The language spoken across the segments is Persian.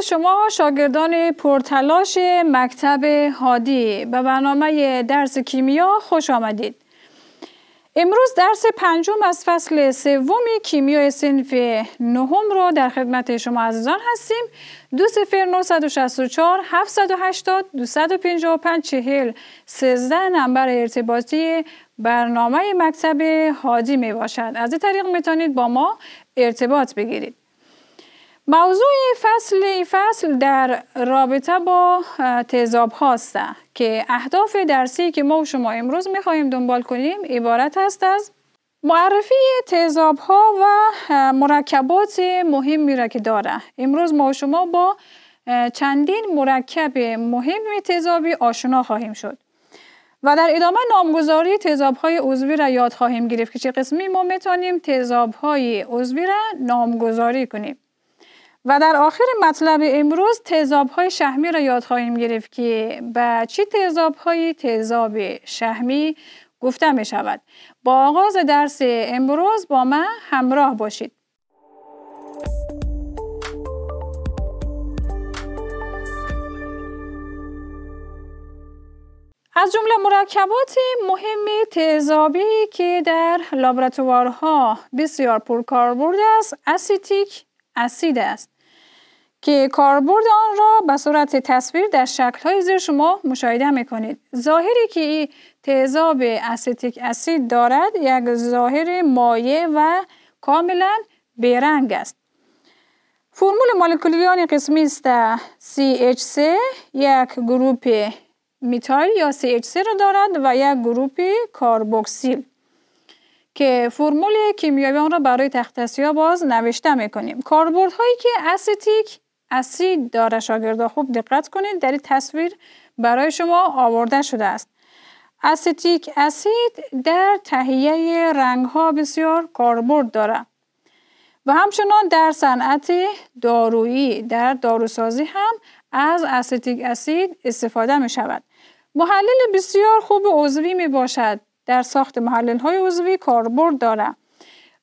شما شاگردان پرتلاش مکتب هادی به برنامه درس کیمیا خوش آمدید. امروز درس پنجم از فصل سوم کیمیای سنف نهم رو در خدمت شما عزیزان هستیم. دو سفر 964 780 255 40 13 نمبر ارتباطی برنامه مکتب هادی می باشد. از این طریق میتونید با ما ارتباط بگیرید. موضوع فصل فصل در رابطه با تیزاب هاست که اهداف درسی که ما و شما امروز خواهیم دنبال کنیم عبارت است از معرفی تیزاب ها و مرکبات مهمی را که داره امروز ما و شما با چندین مرکب مهم تیزابی آشنا خواهیم شد و در ادامه نامگذاری تیزاب های عضوی را یاد خواهیم گرفت که چه قسمی ما میتونیم تیزاب های عضوی را نامگذاری کنیم و در آخر مطلب امروز تیزاب های شهمی را یاد خواهیم گرفت که به چی تیزاب های تیزاب شهمی گفته می شود. با آغاز درس امروز با من همراه باشید. از جمله مرکبات مهم تیزابی که در لابراتوارها بسیار پرکاربرد است اسیتیک اسید است که کاربرد آن را به صورت تصویر در های زیر شما مشاهده می‌کنید. ظاهری که تیزاب استیک اسید دارد یک ظاهر مایع و کاملا بیرنگ است. فرمول مولکولیان قسمی است CH3 یک گروپ میتایل یا CH3 را دارد و یک گروپ کاربوکسیل. که فرمول کیمیایی آن را برای تختصیا باز نوشته میکنیم هایی که استیک اسید داره شاگرده. خوب دقت کنید در این تصویر برای شما آورده شده است استیک اسید در تهیه رنگ ها بسیار کاربرد داره و همچنان در صنعت دارویی در داروسازی هم از استیک اسید استفاده می شود محلل بسیار خوب عضوی می باشد در ساخت محلل های عضوی کاربرد داره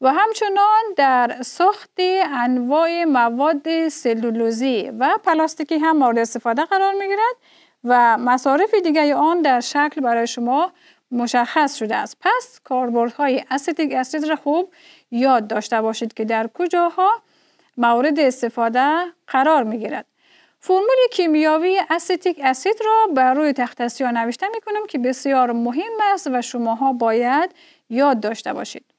و همچنان در ساخت انواع مواد سلولوزی و پلاستیکی هم مورد استفاده قرار می گیرد و مصارف دیگه آن در شکل برای شما مشخص شده است پس های استیک اسید را خوب یاد داشته باشید که در کجاها مورد استفاده قرار می گیرد فرمول کیمیاوی استیک اسید را بر روی تخت سیاه نوشته می کنم که بسیار مهم است و شماها باید یاد داشته باشید.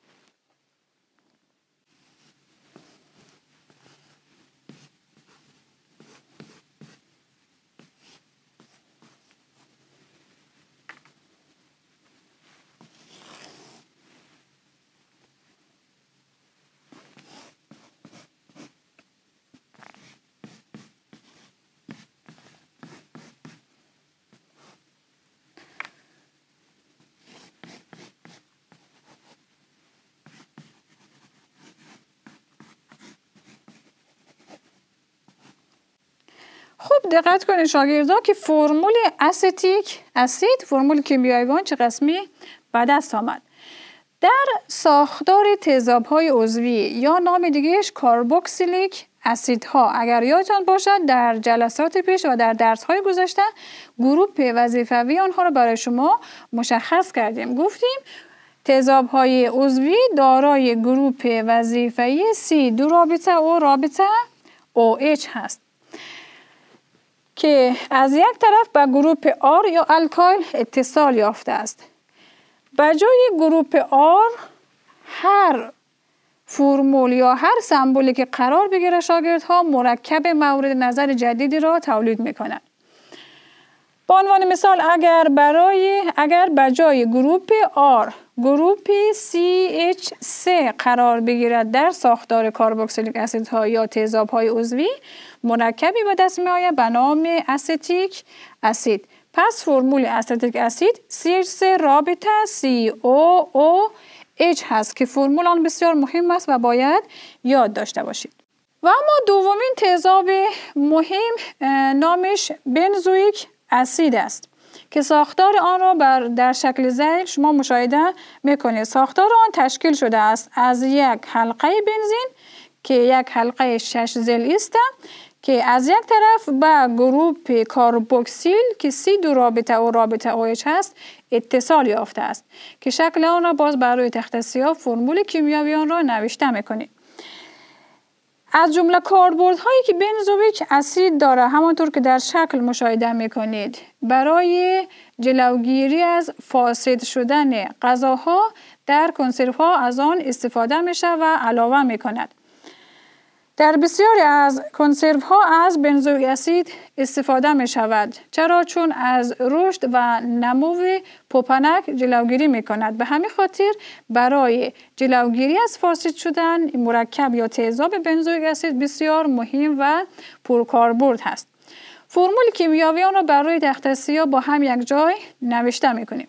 خب دقت کنید شاگردا که فرمول استیک اسید فرمول کیمیایی چه قسمی به دست آمد در ساختار تیزاب های عضوی یا نام دیگهش کاربوکسیلیک ها اگر یادتان باشد در جلسات پیش و در درس های گذشته گروپ وظیفوی آنها را برای شما مشخص کردیم گفتیم تیزاب های عضوی دارای گروپ وظیفه سی دو رابطه او رابطه اچ هست که از یک طرف به گروپ آر یا الکایل اتصال یافته است. به جای گروپ آر هر فرمول یا هر سمبولی که قرار بگیره شاگردها مرکب مورد نظر جدیدی را تولید میکنند. به عنوان مثال اگر برای اگر جای گروپ R گروپ CH3 قرار بگیرد در ساختار اسید ها یا های عضوی مرکبی به دست می آید به نام استیک اسید پس فرمول استیک اسید CH3 رابطه COOH هست که فرمول آن بسیار مهم است و باید یاد داشته باشید و اما دومین تیزاب مهم نامش بنزویک اسید است که ساختار آن را بر در شکل زیر شما مشاهده میکنید ساختار آن تشکیل شده است از یک حلقه بنزین که یک حلقه شش زل است که از یک طرف به گروپ کاربوکسیل که سی دو رابطه و رابطه آیچ هست اتصال یافته است که شکل آن را باز برای تخت سیاه فرمول کیمیاوی آن را نوشته میکنید از جمله هایی که بنزویک اسید داره همانطور که در شکل مشاهده میکنید برای جلوگیری از فاسد شدن غذاها در کنسروها از آن استفاده میشه و علاوه میکند در بسیاری از کنسرو ها از بنزوی اسید استفاده می شود چرا چون از رشد و نمو پوپنک جلوگیری می کند به همین خاطر برای جلوگیری از فاسد شدن مرکب یا تیزاب بنزوی اسید بسیار مهم و پرکاربرد هست فرمول کیمیاوی آن را برای تخت با هم یک جای نوشته می کنیم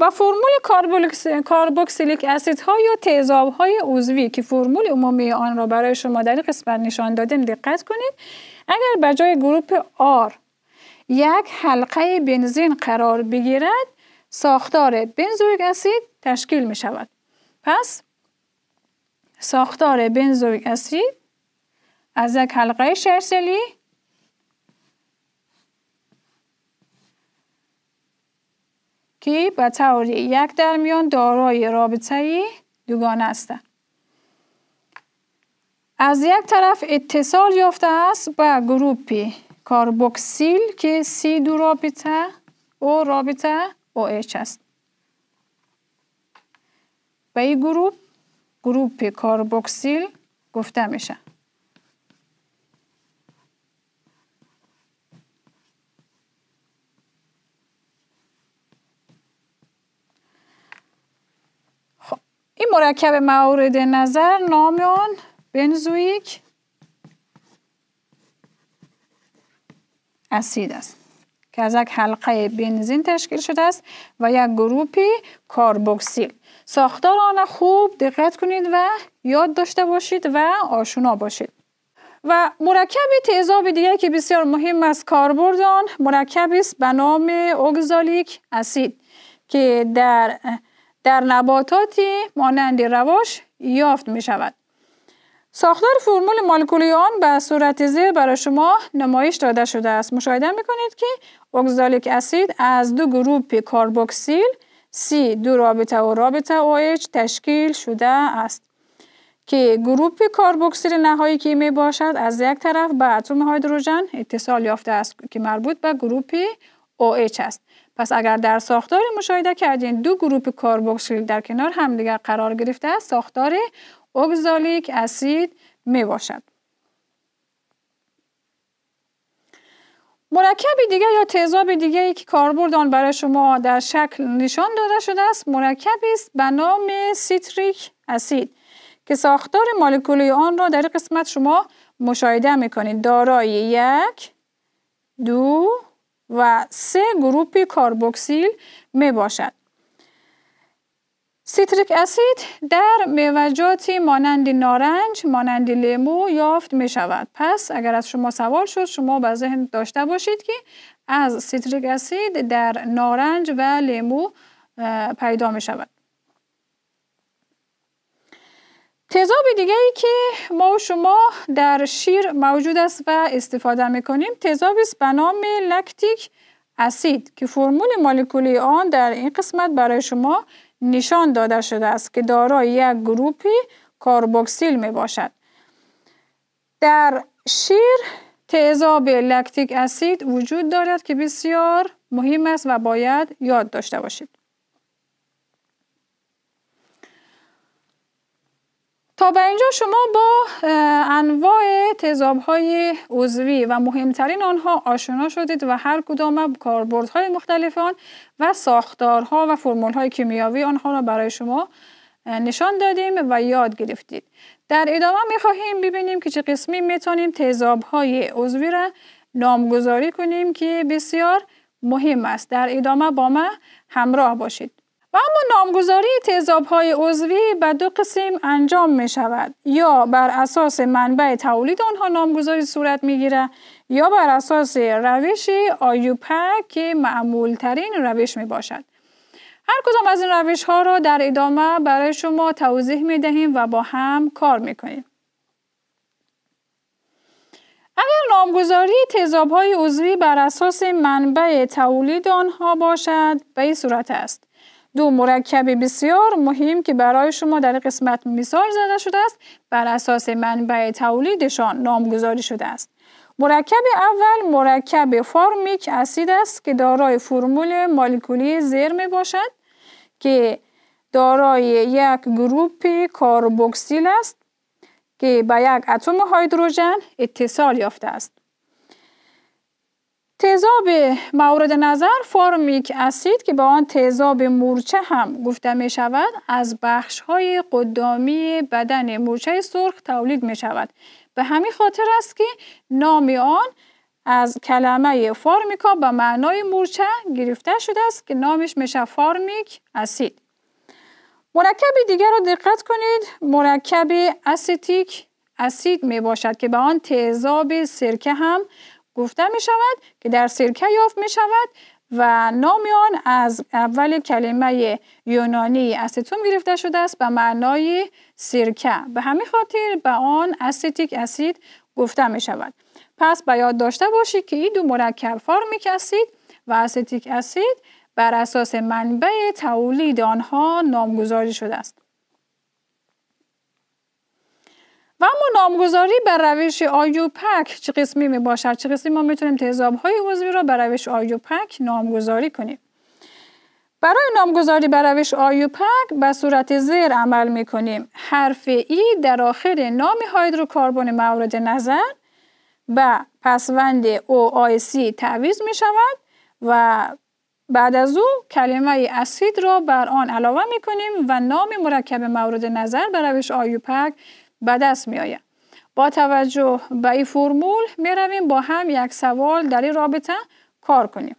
و فرمول کاربوکسیلیک اسید ها یا تیزاب های عضوی که فرمول عمومی آن را برای شما در این قسمت نشان دادیم دقت کنید اگر به جای گروپ آر یک حلقه بنزین قرار بگیرد ساختار بنزویک اسید تشکیل می شود پس ساختار بنزویک اسید از یک حلقه شرسلی که به طور یک در میان دارای رابطه دوگانه هستند از یک طرف اتصال یافته است با گروپ کاربوکسیل که سی دو رابطه او رابطه او OH است. به این گروپ گروپ کاربوکسیل گفته میشه. این مرکب مورد نظر نام آن بنزویک اسید است که از یک حلقه بنزین تشکیل شده است و یک گروپی کاربوکسیل ساختار آن خوب دقت کنید و یاد داشته باشید و آشنا باشید و مرکب تیزاب دیگه که بسیار مهم است کاربرد آن مرکبی است به نام اگزالیک اسید که در در نباتاتی مانند رواش یافت می شود. ساختار فرمول مولکولی آن به صورت زیر برای شما نمایش داده شده است. مشاهده می کنید که اگزالیک اسید از دو گروپ کاربوکسیل سی دو رابطه و رابطه آیچ تشکیل شده است. که گروپ کاربوکسیل نهایی که می باشد از یک طرف به اتم هایدروژن اتصال یافته است که مربوط به گروپ OH است. پس اگر در ساختار مشاهده کردین دو گروپ کربوکسیل در کنار همدیگر قرار گرفته است ساختار اوگزالیک اسید می باشد. مرکب دیگه یا تیزاب دیگه ای که کاربرد برای شما در شکل نشان داده شده است مرکبی است به نام سیتریک اسید که ساختار مولکولی آن را در قسمت شما مشاهده میکنید دارای یک دو و سه گروپ کاربوکسیل می باشد. سیتریک اسید در میوجاتی مانند نارنج، مانند لیمو یافت می شود. پس اگر از شما سوال شد شما به ذهن داشته باشید که از سیتریک اسید در نارنج و لیمو پیدا می شود. تضاب دیگه ای که ما و شما در شیر موجود است و استفاده میکنیم تضابی است به نام لکتیک اسید که فرمول مولکولی آن در این قسمت برای شما نشان داده شده است که دارای یک گروپ کاربوکسیل می باشد. در شیر تیزاب لکتیک اسید وجود دارد که بسیار مهم است و باید یاد داشته باشید. تا به اینجا شما با انواع تضاب های عضوی و مهمترین آنها آشنا شدید و هر کدام کاربردهای مختلف مختلفان و ساختارها و فرمول های کیمیاوی آنها را برای شما نشان دادیم و یاد گرفتید در ادامه می خواهیم ببینیم که چه قسمی می میتونیم تضاب های عضوی را نامگذاری کنیم که بسیار مهم است در ادامه با ما همراه باشید و اما نامگذاری تیزاب های عضوی به دو قسم انجام می شود یا بر اساس منبع تولید آنها نامگذاری صورت می گیره یا بر اساس روش آیوپک که معمول ترین روش می باشد. هر کدام از این روش ها را در ادامه برای شما توضیح می دهیم و با هم کار می کنیم. اگر نامگذاری تیزاب های عضوی بر اساس منبع تولید آنها باشد به این صورت است. دو مرکب بسیار مهم که برای شما در قسمت مثال زده شده است بر اساس منبع تولیدشان نامگذاری شده است. مرکب اول مرکب فارمیک اسید است که دارای فرمول مولکولی زیر می باشد که دارای یک گروپ کاربوکسیل است که به یک اتم هیدروژن اتصال یافته است. تیزاب مورد نظر فارمیک اسید که به آن تیزاب مورچه هم گفته می شود از بخش های قدامی بدن مورچه سرخ تولید می شود. به همین خاطر است که نام آن از کلمه فارمیکا به معنای مورچه گرفته شده است که نامش شود فارمیک اسید. مرکب دیگر را دقت کنید مرکب استیک اسید می باشد که به آن تیزاب سرکه هم گفته می شود که در سرکه یافت می شود و نام آن از اول کلمه یونانی استون گرفته شده است به معنای سرکه به همین خاطر به آن استیتیک اسید گفته می شود پس به یاد داشته باشید که این دو مرکب فارمیک اسید و استیتیک اسید بر اساس منبع تولید آنها نامگذاری شده است و اما نامگذاری بر روش آیوپک چه قسمی می باشد چه قسمی ما میتونیم تیزاب های عضوی را بر روش آیوپک نامگذاری کنیم برای نامگذاری بر روش آیوپک به صورت زیر عمل می کنیم حرف ای در آخر نام هیدروکربن مورد نظر به پسوند سی تعویض می شود و بعد از او کلمه اسید را بر آن علاوه می کنیم و نام مرکب مورد نظر به روش آیوپک به دست می آید. با توجه به این فرمول می رویم با هم یک سوال در این رابطه کار کنیم.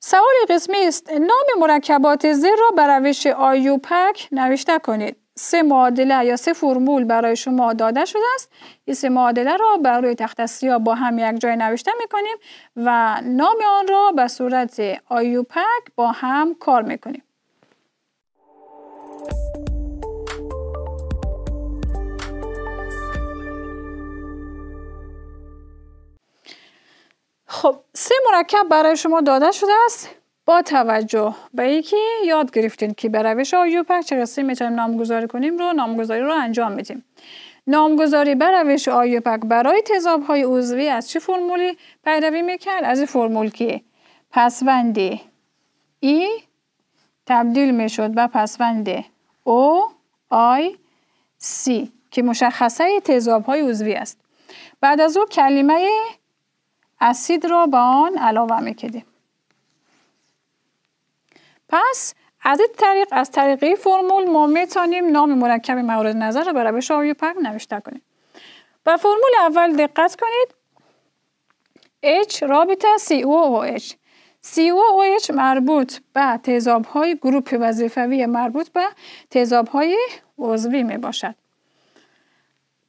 سوال قسمی است نام مرکبات زر را به روش آیوپک نوشته کنید سه معادله یا سه فرمول برای شما داده شده است این سه معادله را بر روی تخت سیاه با هم یک جای نوشته کنیم و نام آن را به صورت آیوپک با هم کار کنیم. خب سه مرکب برای شما داده شده است با توجه به یکی یاد گرفتین که به روش آیوپک چه قصه میتونیم نامگذاری کنیم رو نامگذاری رو انجام میدیم نامگذاری به روش آیوپک برای تضاب های عضوی از چه فرمولی پیروی میکرد از این فرمول که پسوندی ای تبدیل می شد به پسوند O I C که مشخصه تیزاب های عضوی است. بعد از او کلمه اسید را به آن علاوه میکدیم. پس از این طریق از طریقی فرمول ما میتونیم نام مرکب مورد نظر را برای روش نوشته کنیم. به فرمول اول دقت کنید H رابطه COOH ایچ مربوط به های گروپ وظیفوی مربوط به های عضوی می باشد.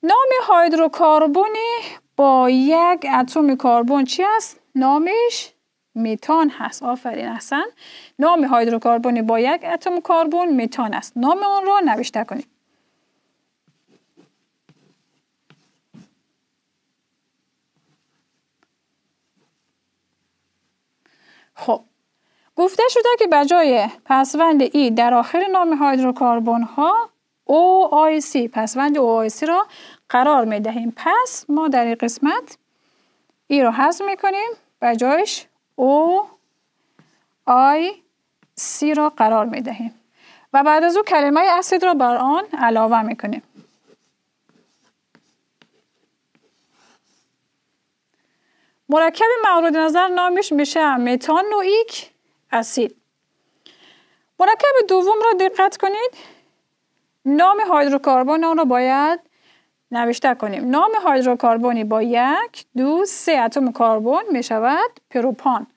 نام هایدروکاربونی با یک اتم کاربون چی است؟ نامش میتان هست. آفرین حسن. نام هایدروکاربونی با یک اتم کاربون میتان است. نام آن را نوشته کنید. خب گفته شده که بجای پسوند ای در آخر نام هایدروکاربون ها OIC پسوند OIC را قرار می دهیم پس ما در این قسمت ای را حذف می کنیم و جایش او را قرار می دهیم و بعد از او کلمه اسید را بر آن علاوه می کنیم مرکب مورد نظر نامش میشه متانوئیک اسید مرکب دوم را دقت کنید نام هایدروکاربون آن را باید نوشته کنیم نام هیدروکربنی با یک دو سه اتم کربن میشود پروپان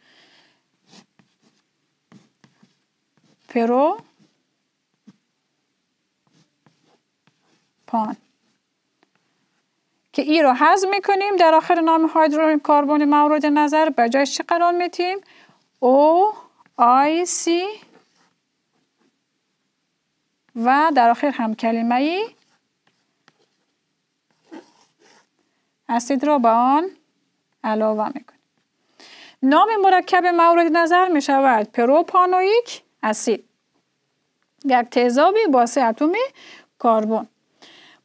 پرو پان که ای رو حذف میکنیم در آخر نام هایدروژن کربن مورد نظر به جایش چی قرار میتیم او آی سی و در آخر هم کلمه ای اسید را به آن علاوه میکنیم نام مرکب مورد نظر می شود پروپانویک اسید یک تیزابی با سه اتم کربن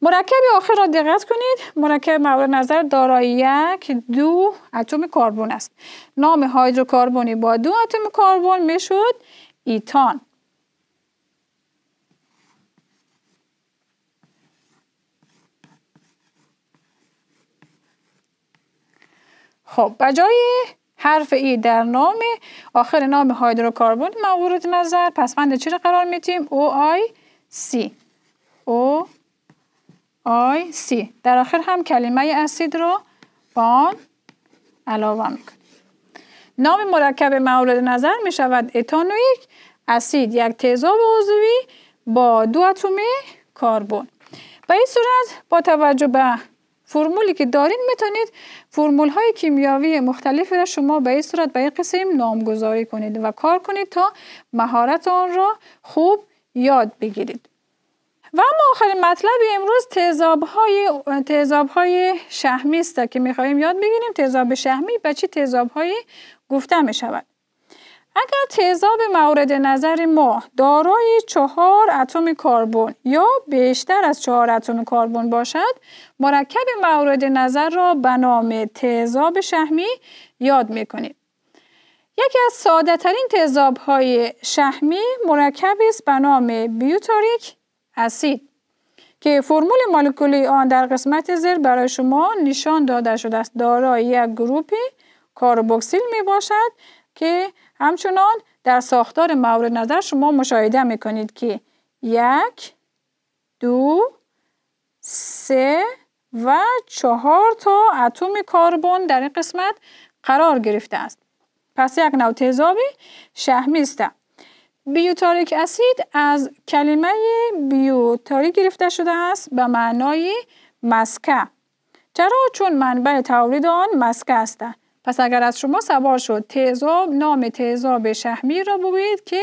مرکب آخر را دقت کنید مرکب مورد نظر دارای یک دو اتم کربن است نام هیدروکربنی با دو اتم کربن میشد ایتان خب بجای حرف ای در نام آخر نام هیدروکربن مورد نظر پس بند چی قرار میتیم او آی سی او آی سی در آخر هم کلمه اسید رو با آن علاوه میکنیم نام مرکب مورد نظر می شود اتانویک اسید یک تیزاب عضوی با دو اتم کربن به این صورت با توجه به فرمولی که دارین میتونید فرمول های کیمیاوی مختلف را شما به این صورت به این قسم نامگذاری کنید و کار کنید تا مهارت آن را خوب یاد بگیرید و اما آخرین مطلب امروز تیزاب های, تیزاب های شهمی است که میخواهیم یاد بگیریم تیزاب شهمی به چی تیزاب های گفته می شود. اگر تیزاب مورد نظر ما دارای چهار اتم کربن یا بیشتر از چهار اتم کربن باشد مرکب مورد نظر را به نام تیزاب شهمی یاد می یکی از ساده ترین تیزاب های شهمی مرکبی است به نام بیوتاریک اسید که فرمول مولکولی آن در قسمت زیر برای شما نشان داده شده است دارای یک گروپی کاربوکسیل می باشد که همچنان در ساختار مورد نظر شما مشاهده می کنید که یک دو سه و چهار تا اتم کربن در این قسمت قرار گرفته است پس یک نوع تیزابی شهمی است بیوتاریک اسید از کلمه بیوتاری گرفته شده است به معنای مسکه چرا چون منبع تولید آن مسکه است پس اگر از شما سوار شد تیزاب نام تیزاب شهمی را ببینید که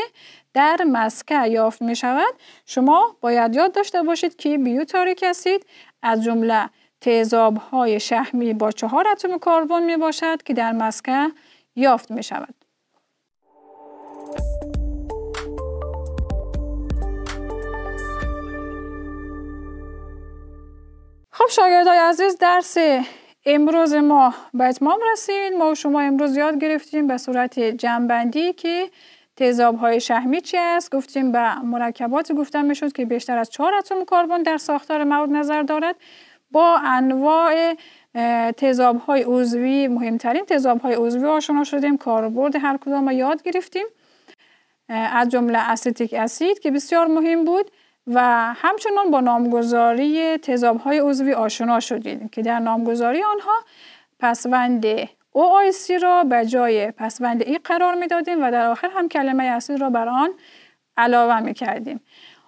در مسکه یافت می شود شما باید یاد داشته باشید که بیوتاریک اسید از جمله تیزاب های شهمی با چهار اتم کربن می باشد که در مسکه یافت می شود خب شاگردای عزیز درس امروز ما به اتمام رسید ما و شما امروز یاد گرفتیم به صورت جنبندی که تیزاب های شحمی چی است گفتیم به مرکبات گفتن میشد که بیشتر از چهار اتم کربن در ساختار مورد نظر دارد با انواع تیزاب های عضوی مهمترین تیزاب های عضوی آشنا شدیم کاربرد هر کدام یاد گرفتیم از جمله استیک اسید که بسیار مهم بود و همچنان با نامگذاری های عضوی آشنا شدید که در نامگذاری آنها پسوند OIC را به جای پسوند ای قرار می دادیم و در آخر هم کلمه اصلی را بر آن علاوه می کردیم.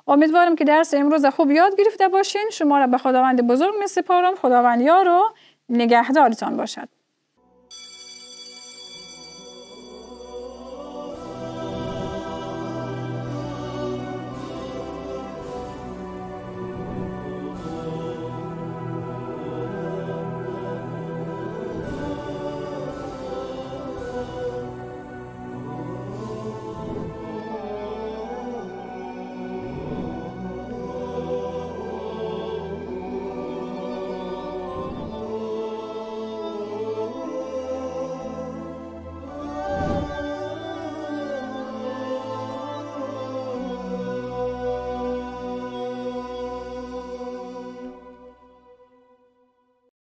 امیدوارم که درس امروز خوب یاد گرفته باشین. شما را به خداوند بزرگ می سپارم. خداوند یار و نگهدارتان باشد.